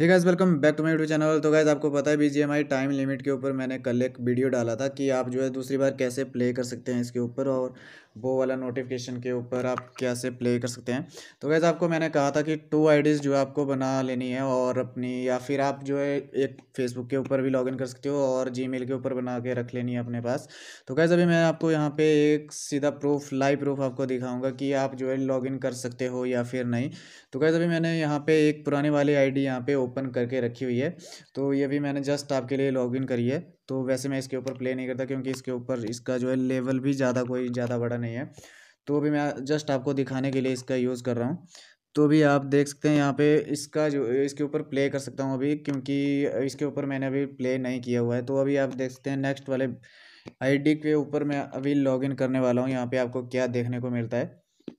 hey guys welcome back to my YouTube channel तो guys आपको पता है बीजीएमआई टाइम लिमिट के ऊपर मैंने कल एक वीडियो डाला था कि आप जो है दूसरी बार कैसे प्ले कर सकते हैं इसके ऊपर और वो वाला नोटिफिकेशन के ऊपर आप कैसे प्ले कर सकते हैं तो वैसे आपको मैंने कहा था कि टू आईडीज़ जो आपको बना लेनी है और अपनी या फिर आप जो है एक फेसबुक के ऊपर भी लॉगिन कर सकते हो और जी के ऊपर बना के रख लेनी है अपने पास तो कैसे अभी मैं आपको यहाँ पर एक सीधा प्रूफ लाइव प्रूफ आपको दिखाऊँगा कि आप जो है लॉगिन कर सकते हो या फिर नहीं तो कैसे अभी मैंने यहाँ पर एक पुराने वाली आई डी यहाँ पर ओपन करके रखी हुई है तो ये भी मैंने जस्ट आपके लिए लॉग करी है तो वैसे मैं इसके ऊपर प्ले नहीं करता क्योंकि इसके ऊपर इसका जो है लेवल भी ज़्यादा कोई ज़्यादा बड़ा नहीं है तो भी मैं जस्ट आपको दिखाने के लिए इसका यूज़ कर रहा हूँ तो भी आप देख सकते हैं यहाँ पे इसका जो इसके ऊपर प्ले कर सकता हूँ अभी क्योंकि इसके ऊपर मैंने अभी प्ले नहीं किया हुआ है तो अभी आप देख सकते हैं नेक्स्ट वाले आईडी के ऊपर मैं अभी लॉगिन करने वाला हूँ यहाँ पे आपको क्या देखने को मिलता है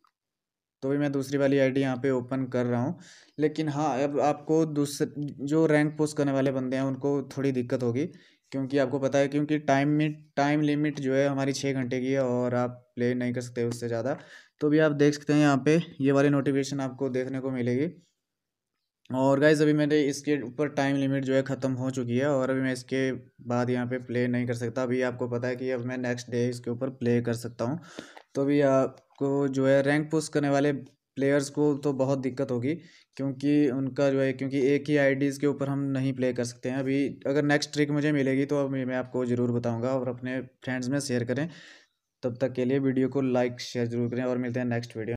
तो भी मैं दूसरी वाली आईडी यहाँ पे ओपन कर रहा हूँ लेकिन हाँ अब आपको दूसरे जो रैंक पोस्ट करने वाले बंदे हैं उनको थोड़ी दिक्कत होगी क्योंकि आपको पता है क्योंकि टाइम में टाइम लिमिट जो है हमारी छः घंटे की है और आप प्ले नहीं कर सकते उससे ज़्यादा तो भी आप देख सकते हैं यहाँ पे ये वाली नोटिफिकेशन आपको देखने को मिलेगी और गाइज अभी मेरे इसके ऊपर टाइम लिमिट जो है ख़त्म हो चुकी है और अभी मैं इसके बाद यहाँ पे प्ले नहीं कर सकता अभी आपको पता है कि अब मैं नेक्स्ट डे इसके ऊपर प्ले कर सकता हूँ तो अभी आपको जो है रैंक पुस्ट करने वाले प्लेयर्स को तो बहुत दिक्कत होगी क्योंकि उनका जो है क्योंकि एक ही आईडीज़ के ऊपर हम नहीं प्ले कर सकते हैं अभी अगर नेक्स्ट ट्रिक मुझे मिलेगी तो अभी मैं आपको ज़रूर बताऊंगा और अपने फ्रेंड्स में शेयर करें तब तक के लिए वीडियो को लाइक शेयर ज़रूर करें और मिलते हैं नेक्स्ट वीडियो